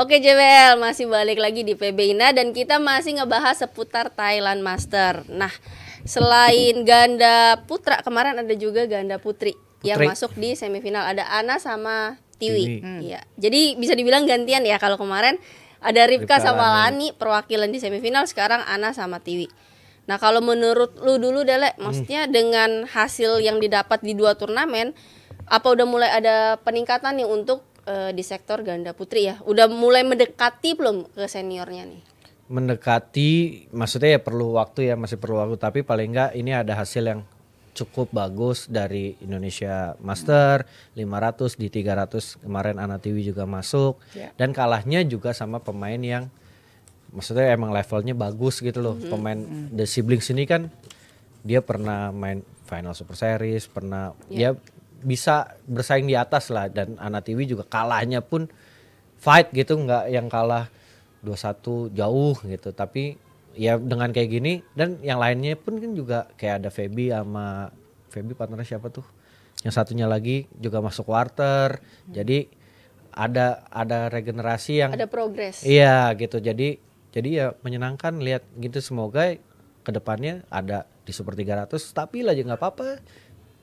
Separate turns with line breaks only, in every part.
Oke JBL masih balik lagi di PB Ina dan kita masih ngebahas seputar Thailand Master. Nah, selain ganda putra kemarin ada juga ganda putri, putri. yang masuk di semifinal ada Ana sama Tiwi. Hmm. Iya. Hmm. Jadi bisa dibilang gantian ya kalau kemarin ada Ripka, sama Lani perwakilan di semifinal, sekarang Ana sama Tiwi. Nah, kalau menurut lu dulu Dele, hmm. maksudnya dengan hasil yang didapat di dua turnamen apa udah mulai ada peningkatan nih untuk uh, di sektor ganda putri ya? Udah mulai mendekati belum ke seniornya nih?
Mendekati, maksudnya ya perlu waktu ya, masih perlu waktu. Tapi paling enggak ini ada hasil yang cukup bagus dari Indonesia Master 500 di 300 kemarin Anatiwi juga masuk yeah. dan kalahnya juga sama pemain yang maksudnya emang levelnya bagus gitu loh -hmm. pemain mm-hmm. The Siblings ini kan dia pernah main final super series pernah yeah. dia bisa bersaing di atas lah dan Ana TV juga kalahnya pun fight gitu nggak yang kalah 21 jauh gitu tapi ya dengan kayak gini dan yang lainnya pun kan juga kayak ada Feby sama Feby partner siapa tuh yang satunya lagi juga masuk quarter hmm. jadi ada ada regenerasi yang ada
progres iya
gitu jadi jadi ya menyenangkan lihat gitu semoga kedepannya ada di super 300 tapi lah nggak apa-apa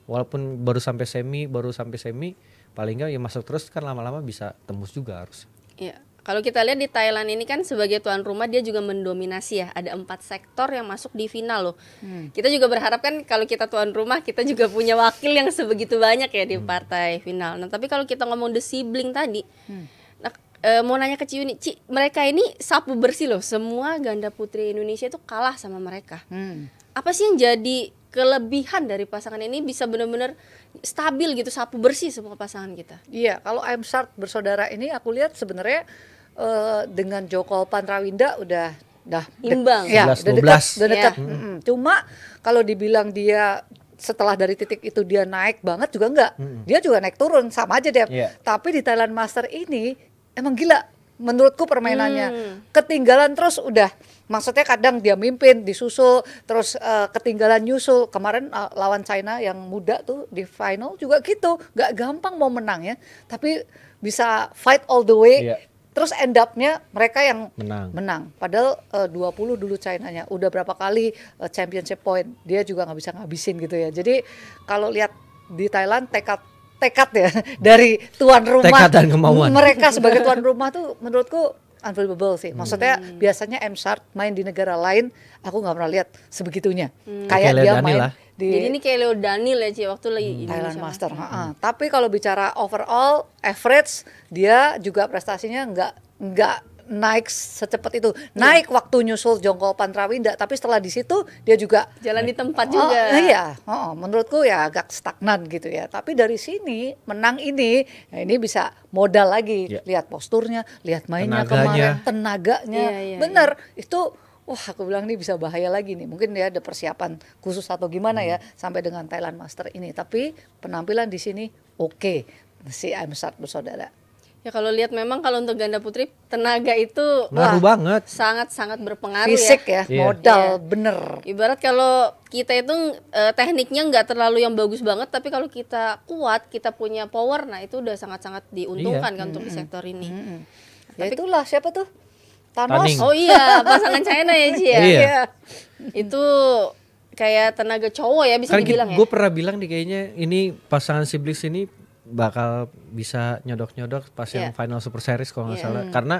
walaupun baru sampai semi baru sampai semi paling nggak ya masuk terus kan lama-lama bisa tembus juga harus
iya kalau kita lihat di Thailand ini kan sebagai tuan rumah dia juga mendominasi ya ada empat sektor yang masuk di final loh hmm. kita juga berharap kan kalau kita tuan rumah kita juga punya wakil yang sebegitu banyak ya di hmm. partai final nah tapi kalau kita ngomong the sibling tadi hmm. nah e, mau nanya ke Ciuni Ci mereka ini sapu bersih loh semua ganda putri Indonesia itu kalah sama mereka hmm apa sih yang jadi kelebihan dari pasangan ini bisa benar-benar stabil gitu sapu bersih semua pasangan kita.
Iya, kalau I'm start bersaudara ini aku lihat sebenarnya uh, dengan Joko Panrawinda udah dah imbang. Ya, 11, udah dekat, udah dekat. Ya. Mm -hmm. Cuma kalau dibilang dia setelah dari titik itu dia naik banget juga enggak. -hmm. Dia juga naik turun sama aja deh. Yeah. Tapi di Thailand Master ini emang gila menurutku permainannya. Hmm. Ketinggalan terus udah maksudnya kadang dia mimpin disusul terus uh, ketinggalan nyusul kemarin uh, lawan China yang muda tuh di final juga gitu nggak gampang mau menang ya tapi bisa fight all the way iya. terus end upnya mereka yang menang, menang. padahal eh, uh, 20 dulu china udah berapa kali uh, championship point dia juga nggak bisa ngabisin gitu ya jadi kalau lihat di Thailand tekad tekad ya dari tuan rumah tekad dan kemauan mereka sebagai tuan rumah tuh menurutku unbelievable sih. Maksudnya hmm. biasanya M Sharp main di negara lain, aku nggak pernah lihat sebegitunya. Hmm. Kayak Kaya dia Dani main lah. di Jadi ini kayak Leo Daniel ya sih waktu lagi hmm. Thailand Master. Hmm. ha Tapi kalau bicara overall average, dia juga prestasinya nggak nggak naik secepat itu. Iya. Naik ya. waktu nyusul Jongko Pantrawinda, tapi setelah di situ dia juga jalan di tempat oh, juga. Eh, iya, oh, menurutku ya agak stagnan gitu ya. Tapi dari sini menang ini, ya ini bisa modal lagi. Ya. Lihat posturnya, lihat mainnya tenaganya. kemarin, tenaganya. Ya, ya, Bener, ya. itu wah aku bilang ini bisa bahaya lagi nih. Mungkin dia ada persiapan khusus atau gimana ya, hmm. ya sampai dengan Thailand Master ini. Tapi penampilan di sini oke. Okay. Si Amsat bersaudara.
Ya kalau lihat memang kalau untuk ganda putri tenaga itu ngaruh banget. Sangat-sangat berpengaruh ya. Fisik ya. ya, modal yeah. bener. Ibarat kalau kita itu eh, tekniknya nggak terlalu yang bagus banget tapi kalau kita kuat, kita punya power nah itu udah sangat-sangat diuntungkan yeah. kan mm -hmm. untuk di sektor ini. Mm -hmm.
tapi, itulah siapa tuh?
Thanos. Taning. Oh iya, pasangan China ya, Ji ya. Iya. iya. itu kayak tenaga cowok ya bisa Karena dibilang
gue ya. Gue pernah bilang nih kayaknya ini pasangan siblings ini bakal bisa nyodok-nyodok pas yeah. yang iya. final super series kalau nggak yeah. salah. Hmm. Karena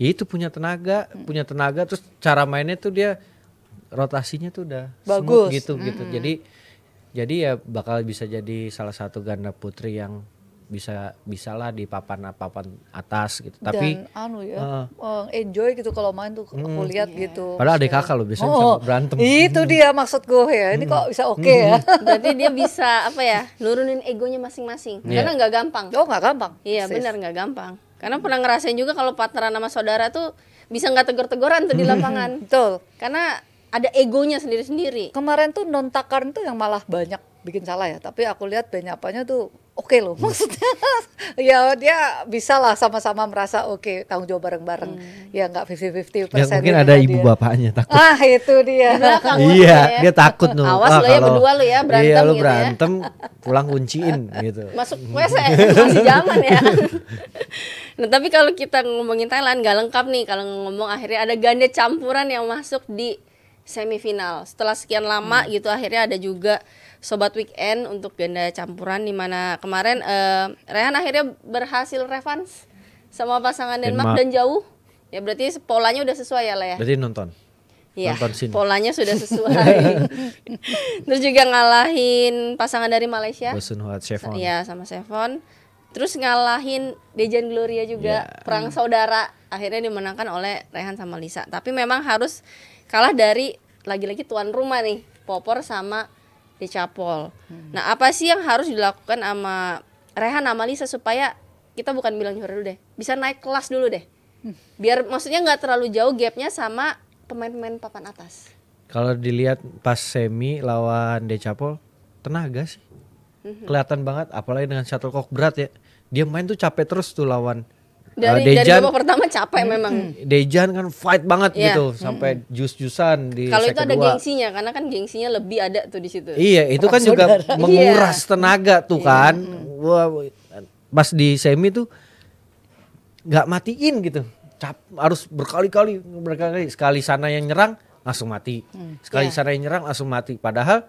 ya itu punya tenaga, mm. punya tenaga terus cara mainnya tuh dia rotasinya tuh udah bagus gitu mm gitu. Hmm. Jadi jadi ya bakal bisa jadi salah satu ganda putri yang bisa bisalah di papan papan atas gitu Dan tapi anu ya
uh, enjoy gitu kalau main tuh aku hmm. lihat iya. gitu padahal adik kakak loh biasanya oh, berantem itu hmm. dia maksud gue ya ini hmm. kok bisa hmm. oke okay, hmm. ya berarti dia bisa apa ya
nurunin egonya masing-masing yeah. karena nggak gampang oh nggak gampang iya benar nggak gampang karena pernah ngerasain juga kalau partneran sama saudara tuh bisa nggak tegur-teguran tuh di lapangan betul karena
ada egonya sendiri-sendiri kemarin tuh non takar tuh yang malah banyak bikin salah ya tapi aku lihat banyak banyaknya tuh oke okay loh hmm. maksudnya ya dia bisa lah sama-sama merasa oke okay, tanggung jawab bareng-bareng hmm. ya nggak fifty-fifty ya, persen ya, mungkin ada ibu
bapaknya takut
ah itu dia iya. iya dia takut nuh awas ah, lo ya berdua lo ya berantem iya lo gitu ya. berantem
ya. pulang kunciin gitu masuk wc masih zaman ya
nah tapi kalau kita ngomongin Thailand nggak lengkap nih kalau ngomong akhirnya ada ganda campuran yang masuk di semifinal setelah sekian lama hmm. gitu akhirnya ada juga Sobat Weekend untuk ganda campuran di mana kemarin uh, Rehan akhirnya berhasil revans sama pasangan Denmark, Denmark dan jauh. Ya berarti polanya udah sesuai ya lah ya.
Berarti nonton. Ya, nonton sini.
polanya sudah sesuai. Terus juga ngalahin pasangan dari Malaysia.
Bosunhuat Chevron. Iya,
sama Chevron. Terus ngalahin Dejan Gloria juga ya. perang saudara akhirnya dimenangkan oleh Rehan sama Lisa. Tapi memang harus kalah dari lagi-lagi tuan rumah nih, Popor sama di Hmm. Nah, apa sih yang harus dilakukan sama Rehan sama Lisa supaya kita bukan bilang juara dulu deh, bisa naik kelas dulu deh. Hmm. Biar maksudnya nggak terlalu jauh gapnya sama pemain-pemain papan atas.
Kalau dilihat pas semi lawan Decapol, tenaga sih. Hmm. Kelihatan banget apalagi dengan shuttlecock berat ya. Dia main tuh capek terus tuh lawan dari, uh, Dejan, dari babak pertama capek hmm, memang. Dejan kan fight banget yeah. gitu hmm. sampai jus-jusan di Kalau itu ada kedua.
gengsinya karena kan gengsinya lebih ada tuh di situ. Iya, itu kan saudara. juga menguras yeah.
tenaga tuh yeah. kan. Hmm. Wah, pas di semi tuh nggak matiin gitu. Cap harus berkali-kali berkali-kali sekali sana yang nyerang langsung mati. Hmm. Sekali yeah. sana yang nyerang langsung mati. Padahal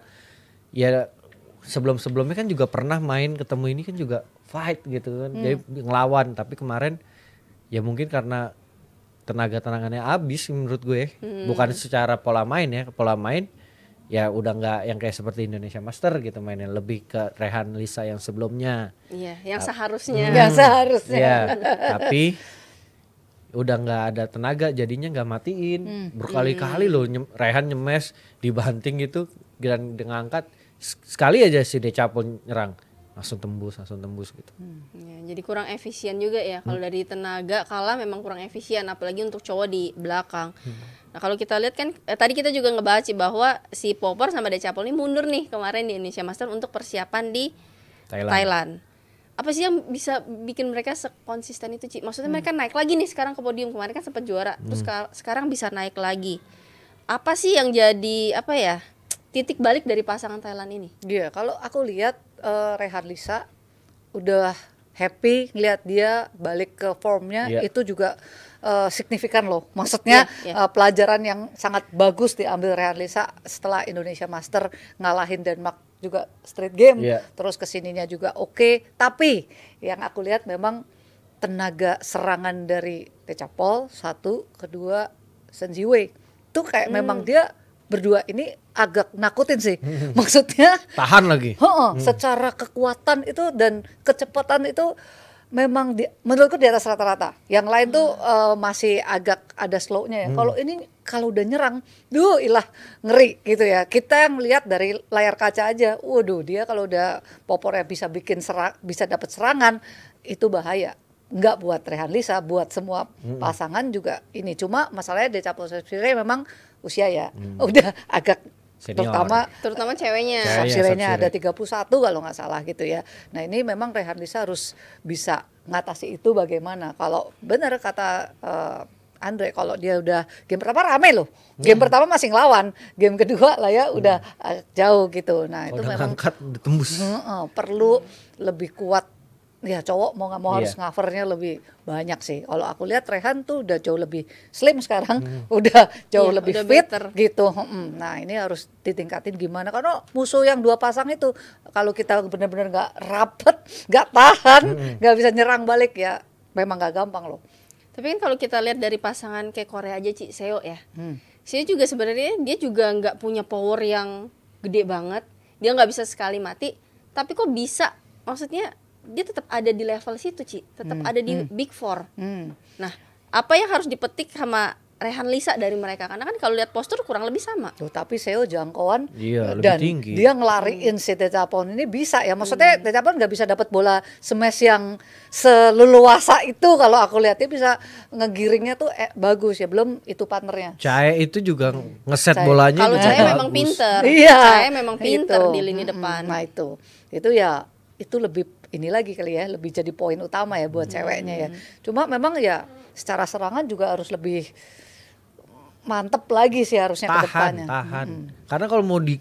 ya sebelum-sebelumnya kan juga pernah main ketemu ini kan juga fight gitu kan. Hmm. Jadi ngelawan tapi kemarin ya mungkin karena tenaga tenangannya habis menurut gue ya. hmm. bukan secara pola main ya pola main ya udah nggak yang kayak seperti Indonesia Master gitu mainnya lebih ke Rehan Lisa yang sebelumnya
iya yang seharusnya hmm. yang seharusnya ya, tapi
udah nggak ada tenaga jadinya nggak matiin hmm. berkali-kali hmm. loh nyem, Rehan nyemes dibanting gitu dan dengan angkat sekali aja si Deca pun nyerang langsung tembus langsung tembus gitu hmm.
ya, jadi kurang efisien juga ya kalau hmm. dari tenaga kalah memang kurang efisien apalagi untuk cowok di belakang hmm. nah kalau kita lihat kan eh, tadi kita juga ngebahas sih bahwa si Popper sama Decapol ini mundur nih kemarin di Indonesia Master untuk persiapan di Thailand, Thailand. apa sih yang bisa bikin mereka sekonsisten itu Ci? maksudnya hmm. mereka naik lagi nih sekarang ke podium kemarin kan sempat juara hmm. terus sekarang bisa naik lagi apa sih yang jadi apa ya titik balik dari pasangan Thailand ini? Iya,
kalau aku lihat uh, eh, Rehan Lisa udah happy ngeliat dia balik ke formnya yeah. itu juga uh, signifikan loh. Maksudnya yeah, yeah. Uh, pelajaran yang sangat bagus diambil Rehan Lisa setelah Indonesia Master ngalahin Denmark juga straight game. Yeah. Terus kesininya juga oke. Okay. Tapi yang aku lihat memang tenaga serangan dari Tecapol satu, kedua Senziwe. Itu kayak hmm. memang dia berdua ini agak nakutin sih. Maksudnya
tahan lagi. hmm.
secara kekuatan itu dan kecepatan itu memang di, menurutku di atas rata-rata. Yang lain tuh uh, masih agak ada slow-nya ya. Hmm. Kalau ini kalau udah nyerang, duh ilah ngeri gitu ya. Kita yang melihat dari layar kaca aja. Waduh, dia kalau udah popornya bisa bikin serang, bisa dapat serangan, itu bahaya. Enggak buat Rehan Lisa, buat semua hmm. pasangan juga ini. Cuma masalahnya Deca Posesire memang usia ya hmm. udah agak Senior. terutama terutama ceweknya iya, ceweknya ada 31 kalau nggak salah gitu ya nah ini memang Rehan Lisa harus bisa ngatasi itu bagaimana kalau benar kata uh, Andre kalau dia udah game pertama rame loh hmm. game hmm. pertama masih ngelawan game kedua lah ya udah hmm. Eh, jauh gitu nah itu memang
angkat, ditembus. uh,
uh, perlu lebih kuat ya cowok mau nggak mau yeah. harus ngafernya iya. lebih banyak sih. Kalau aku lihat Rehan tuh udah jauh lebih slim sekarang, hmm. udah jauh yeah, lebih udah fit better. gitu. Hmm. Nah ini harus ditingkatin gimana? Karena musuh yang dua pasang itu kalau kita benar-benar nggak rapet, nggak tahan, hmm. nggak hmm. bisa nyerang balik ya memang nggak gampang loh.
Tapi kan kalau kita lihat dari pasangan kayak Korea aja Cik Seo ya, hmm. Seo juga sebenarnya dia juga nggak punya power yang gede banget, dia nggak bisa sekali mati, tapi kok bisa? Maksudnya dia tetap ada di level situ Ci tetap hmm. ada di hmm. big four hmm. nah
apa yang harus dipetik sama Rehan Lisa dari mereka karena kan kalau lihat postur kurang lebih sama. Loh, tapi Seo jangkauan iya, eh, dan tinggi. dia ngelariin hmm. si Tetapon ini bisa ya. Maksudnya hmm. Tetapon nggak bisa dapat bola smash yang seluluasa itu kalau aku lihat dia bisa ngegiringnya tuh eh, bagus ya. Belum itu partnernya.
Cahaya itu juga hmm. ngeset bolanya. Kalau Cahaya memang
pinter. Iya. Cahaya memang nah, pinter itu. di lini
hmm, hmm. depan. Nah itu. Itu ya itu lebih ini lagi kali ya lebih jadi poin utama ya buat hmm. ceweknya ya cuma memang ya secara serangan juga harus lebih mantep lagi sih harusnya tahan, ke Tahan,
tahan hmm. karena kalau mau di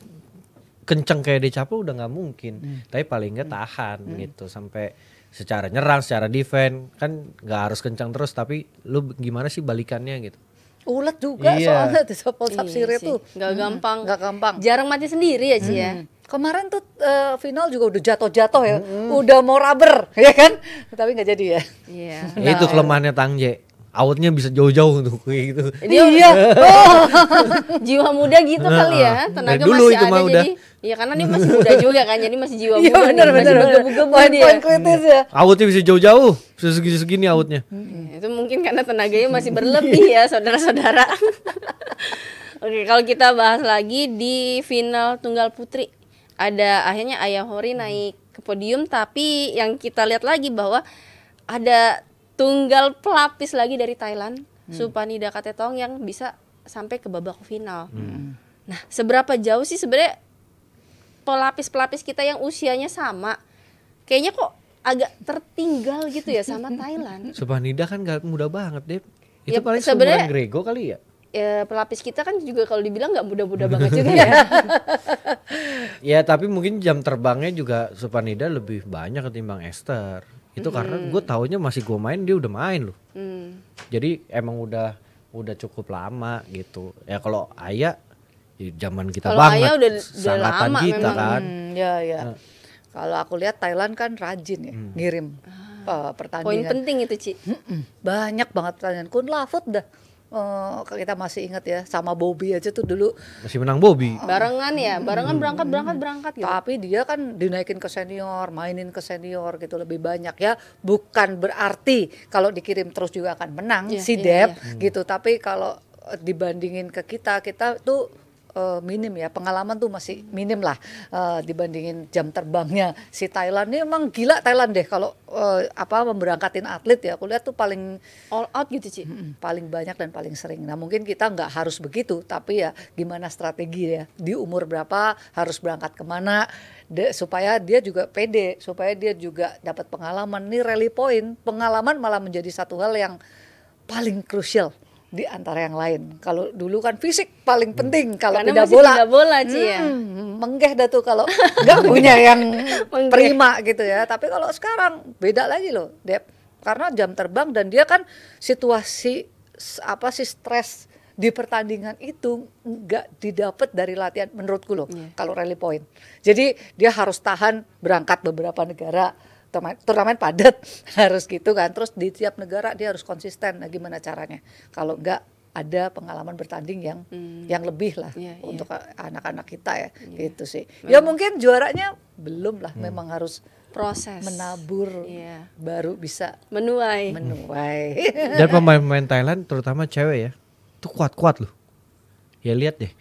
kenceng kayak dicapu udah nggak mungkin hmm. tapi paling nggak hmm. tahan hmm. gitu sampai secara nyerang secara defend kan nggak harus kencang terus tapi lu gimana sih balikannya gitu
ulet juga iya. soalnya disopol iya sapsirnya iya tuh nggak hmm. gampang nggak gampang jarang mati sendiri aja ya, ya? hmm. ya Kemarin tuh uh, final juga udah jatuh-jatuh ya, mm. udah mau rubber, ya kan? Tapi nggak jadi ya. Iya.
Yeah. nah, Itu
kelemahannya Tangje outnya bisa jauh-jauh tuh kayak gitu. iya. Oh.
jiwa muda gitu nah, kali ya. Nah. Tenaga nah, dulu masih itu ada udah. jadi. Iya karena ini masih muda juga kan. Jadi masih jiwa iya, muda. Iya benar benar. Poin poin
kritis ya.
Outnya bisa jauh-jauh. Segini-segini outnya.
itu mungkin karena tenaganya masih berlebih ya saudara-saudara. Oke, kalau kita bahas lagi di final tunggal putri ada akhirnya Ayah Hori hmm. naik ke podium tapi yang kita lihat lagi bahwa ada tunggal pelapis lagi dari Thailand hmm. Supanida Katetong yang bisa sampai ke babak final. Hmm. Nah, seberapa jauh sih sebenarnya pelapis-pelapis kita yang usianya sama kayaknya kok agak tertinggal gitu ya sama Thailand.
Supanida kan gak muda banget, deh, Itu ya, paling sebenarnya Grego kali ya?
ya, pelapis kita kan juga kalau dibilang nggak mudah muda banget juga ya.
ya tapi mungkin jam terbangnya juga Supanida lebih banyak ketimbang Esther. Itu mm -hmm. karena gue taunya masih gue main dia udah main loh. Mm. Jadi emang udah udah cukup lama gitu. Ya kalau Ayah ya zaman kita kalo banget. Ayah udah, udah lama kita memang. kan. Hmm, ya ya. Nah.
Kalau aku lihat Thailand kan rajin ya mm. ngirim. Uh, pertandingan. Poin penting itu, Ci. Mm -mm. Banyak banget pertandingan. Kun Lafut dah Uh, kita masih ingat ya sama Bobby aja tuh dulu
masih menang Bobby oh.
barengan ya barengan hmm. berangkat berangkat berangkat gitu tapi dia kan dinaikin ke senior mainin ke senior gitu lebih banyak ya bukan berarti kalau dikirim terus juga akan menang yeah, si yeah, iya, iya. yeah. gitu tapi kalau dibandingin ke kita kita tuh uh, minim ya pengalaman tuh masih minim lah uh, dibandingin jam terbangnya si Thailand ini emang gila Thailand deh kalau uh, apa memberangkatin atlet ya aku lihat tuh paling all out gitu sih mm, paling banyak dan paling sering nah mungkin kita nggak harus begitu tapi ya gimana strategi ya di umur berapa harus berangkat kemana de, supaya dia juga pede supaya dia juga dapat pengalaman nih rally point pengalaman malah menjadi satu hal yang paling krusial di antara yang lain. Kalau dulu kan fisik paling hmm. penting kalau tidak bola. Tidak bola sih ya? hmm, ya. Menggeh dah tuh kalau nggak punya yang prima gitu ya. Tapi kalau sekarang beda lagi loh, Dep. Karena jam terbang dan dia kan situasi apa sih stres di pertandingan itu nggak didapat dari latihan menurutku loh yeah. kalau rally point. Jadi dia harus tahan berangkat beberapa negara turnamen padat harus gitu kan terus di tiap negara dia harus konsisten nah gimana caranya kalau enggak ada pengalaman bertanding yang hmm. yang lebih lah yeah, iya. untuk anak-anak yeah. kita ya yeah. gitu sih ya, memang. ya mungkin juaranya belum lah hmm. memang harus proses menabur yeah. baru bisa menuai menuai
dan
pemain-pemain Thailand terutama cewek ya tuh kuat-kuat loh ya lihat deh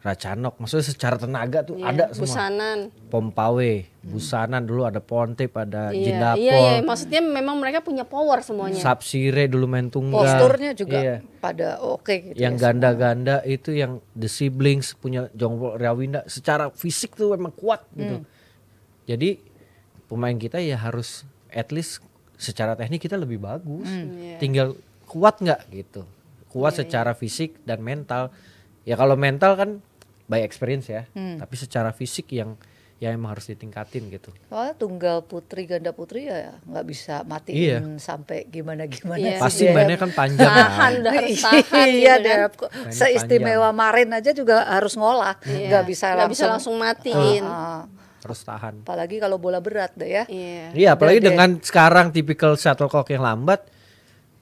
Racanok. Maksudnya secara tenaga tuh yeah, ada semua. Busanan. Pompawe, Busanan dulu ada Pontip, ada yeah, Jindapol. Iya, yeah, yeah.
maksudnya memang mereka punya power semuanya.
Sapsire dulu main tunggal. Posturnya juga yeah.
pada oke okay gitu. Yang ya,
ganda-ganda ya itu yang The Siblings punya jongkok Rawinda secara fisik tuh memang kuat gitu. Hmm. Jadi pemain kita ya harus at least secara teknik kita lebih bagus. Hmm, yeah. Tinggal kuat nggak gitu. Kuat yeah, iya. secara yeah. fisik dan mental. Ya kalau mental kan by experience ya hmm. tapi secara fisik yang ya emang harus ditingkatin gitu.
Soalnya tunggal putri ganda putri ya, ya nggak bisa matiin iya. sampai gimana gimana. Iya. Pasti Dep. Iya. mainnya kan panjang. Tahan, kan. Harus iya, tahan gitu iya gitu Dep. Kan. Seistimewa Marin aja juga harus ngolah, iya. nggak iya. bisa langsung. bisa langsung matiin. Uh, ah, uh ah. Terus tahan. Apalagi kalau bola berat deh ya. Iya, yeah. apalagi Dede. dengan
sekarang tipikal shuttlecock yang lambat,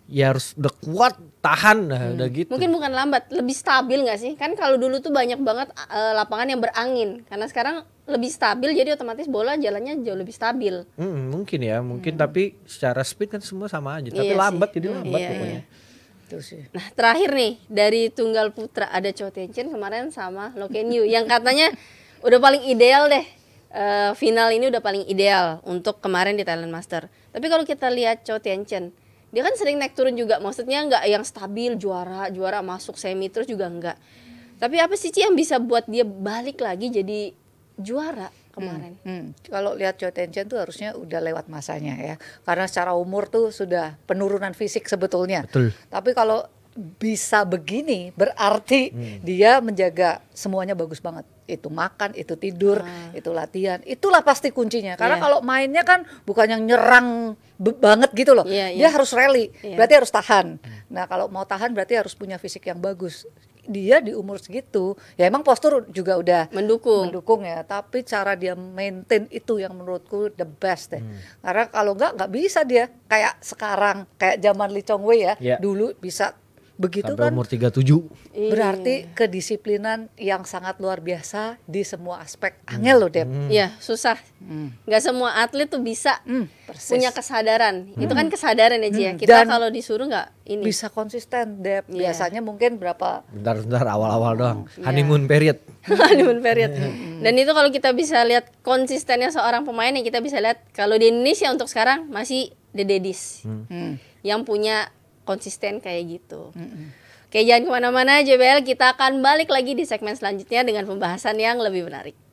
ya harus udah kuat tahan nah, hmm. udah gitu.
Mungkin bukan lambat, lebih stabil nggak sih? Kan kalau dulu tuh banyak banget uh, lapangan yang berangin. Karena sekarang lebih stabil jadi otomatis bola jalannya jauh lebih stabil.
Hmm, mungkin ya, mungkin hmm. tapi secara speed kan semua sama aja, tapi iya lambat sih. jadi hmm, lambat iya, pokoknya. Iya. Nah
terakhir nih dari tunggal putra ada Cho Tenchin kemarin sama Yu yang katanya udah paling ideal deh uh, final ini udah paling ideal untuk kemarin di Thailand Master. Tapi kalau kita lihat Cho Chen dia kan sering naik turun juga maksudnya nggak yang stabil juara juara masuk semi terus juga nggak tapi apa sih Ci yang
bisa buat dia balik lagi jadi juara kemarin? Hmm, hmm. Kalau lihat Cho Tenchen tuh harusnya udah lewat masanya ya. Karena secara umur tuh sudah penurunan fisik sebetulnya. Betul. Tapi kalau bisa begini berarti hmm. dia menjaga semuanya bagus banget itu makan, itu tidur, hmm. itu latihan. Itulah pasti kuncinya. Karena yeah. kalau mainnya kan bukan yang nyerang banget gitu loh. Yeah, yeah. Dia iya. harus rally, yeah. berarti harus tahan. Nah, kalau mau tahan berarti harus punya fisik yang bagus. Dia di umur segitu, ya emang postur juga udah mendukung. Mendukung ya, tapi cara dia maintain itu yang menurutku the best deh. Ya. Hmm. Karena kalau enggak enggak bisa dia kayak sekarang, kayak zaman Lee Chong Wei ya. Yeah. Dulu bisa Begitu Sampai kan umur 37. Berarti kedisiplinan yang sangat luar biasa di semua aspek. Hmm. Angel loh, Dep. Hmm. Ya, susah. Hmm. semua
atlet tuh bisa hmm, punya kesadaran. Hmm. Itu kan kesadaran aja ya, ya. Hmm. Kita kalau disuruh nggak ini. Bisa konsisten, Dep. Yeah. Biasanya mungkin berapa
Bentar-bentar awal-awal doang. Hmm. Yeah. Iya. Honeymoon period.
Honeymoon period. Dan itu kalau kita bisa lihat konsistennya seorang pemain yang kita bisa lihat kalau di Indonesia untuk sekarang masih the daddies. Hmm. Yang punya konsisten kayak gitu. Mm -hmm. Oke, jangan kemana-mana JBL. Kita akan balik lagi di segmen selanjutnya dengan pembahasan yang lebih menarik.